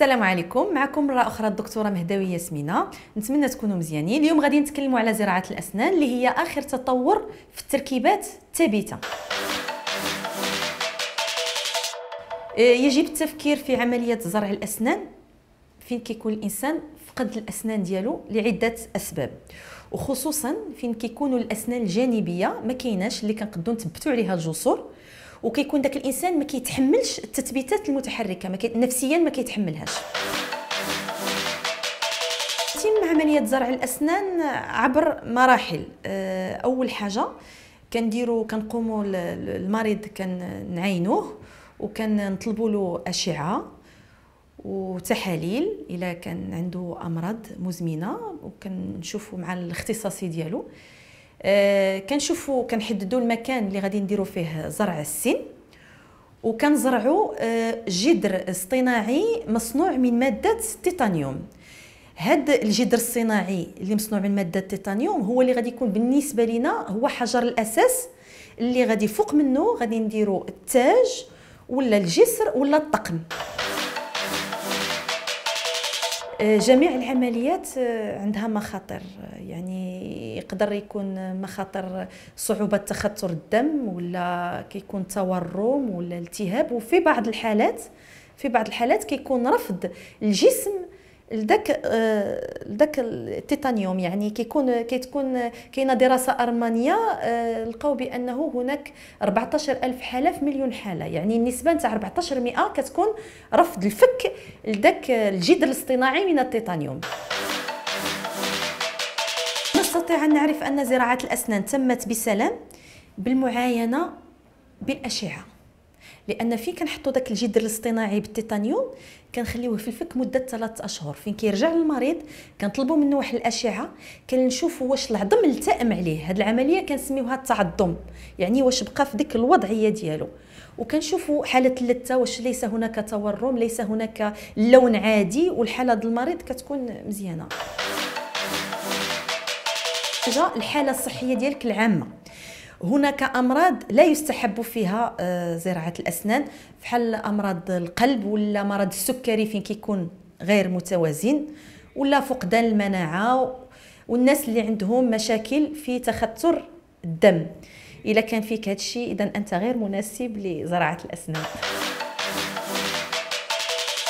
السلام عليكم معكم مره اخرى الدكتوره مهداوية ياسمينه نتمنى تكونوا مزيانين اليوم غادي نتكلموا على زراعه الاسنان اللي هي اخر تطور في التركيبات الثابته آه، يجب التفكير في عمليه زرع الاسنان فين كيكون الانسان فقد الاسنان ديالو لعده اسباب وخصوصا فين كيكونوا الاسنان الجانبيه ما كايناش اللي كنقدو نثبتوا عليها الجسور وكيكون داك الانسان ما كيتحملش التثبيتات المتحركه ما كي... نفسيا ما كيتحملهاش تتم عمليه زرع الاسنان عبر مراحل آه، اول حاجه كنديروا كنقوموا المريض كنعينوه وكنطلبوا له اشعه وتحاليل الا كان عنده امراض مزمنه وكنشوفوا مع الاختصاصي ديالو آه، كنشوفوا كنحددوا المكان اللي غادي نديروا فيه زرع السن وكنزرعوا آه، جدر اصطناعي مصنوع من ماده التيتانيوم هذا الجدر الصناعي اللي مصنوع من ماده التيتانيوم هو اللي غادي يكون بالنسبه لنا هو حجر الاساس اللي غادي فوق منه غادي نديروا التاج ولا الجسر ولا الطقم آه، جميع العمليات آه، عندها مخاطر آه، يعني يقدر يكون مخاطر صعوبة تخثر الدم ولا كيكون تورم ولا التهاب وفي بعض الحالات في بعض الحالات كيكون رفض الجسم لذاك آه، لذاك التيتانيوم يعني كيكون كتكون كاينه دراسه ارمانيه آه، لقاو بانه هناك 14000 حاله في مليون حاله يعني النسبه نتاع 14% كتكون رفض الفك لذاك الجدر الاصطناعي من التيتانيوم نستطيع ان نعرف ان زراعه الاسنان تمت بسلام بالمعاينه بالاشعه لان فين كنحطوا داك الجدر الاصطناعي بالتيتانيوم كنخليوه في الفك مده ثلاثة اشهر فين كيرجع للمريض كنطلبوا منه واحد الاشعه كنشوفوا واش العظم التئم عليه هاد العمليه كنسميوها التعظم يعني واش بقى في ديك الوضعيه ديالو وكنشوفوا حاله اللثه واش ليس هناك تورم ليس هناك لون عادي والحاله ديال المريض كتكون مزيانه الحاله الصحيه ديالك العامه هناك امراض لا يستحب فيها آه، زراعه الاسنان بحال امراض القلب ولا مرض السكري فين كيكون غير متوازن ولا فقدان المناعه والناس اللي عندهم مشاكل في تخثر الدم اذا كان فيك هادشي اذا انت غير مناسب لزراعه الاسنان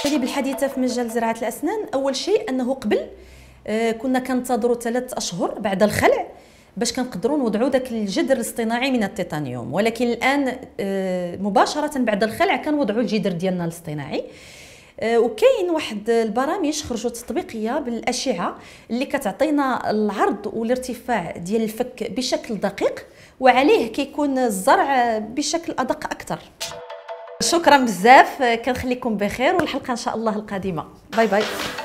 التجارب طيب، الحديثه في مجال زراعه الاسنان اول شيء انه قبل آه، كنا كنتظروا ثلاث اشهر بعد الخلع باش كنقدروا نوضعوا داك الجدر الاصطناعي من التيتانيوم ولكن الان آه، مباشره بعد الخلع كنوضعوا الجدر ديالنا الاصطناعي آه، وكاين واحد البرامج خرجوا تطبيقيه بالاشعه اللي كتعطينا العرض والارتفاع ديال الفك بشكل دقيق وعليه كيكون الزرع بشكل ادق اكثر شكرا بزاف كنخليكم بخير والحلقه ان شاء الله القادمه باي باي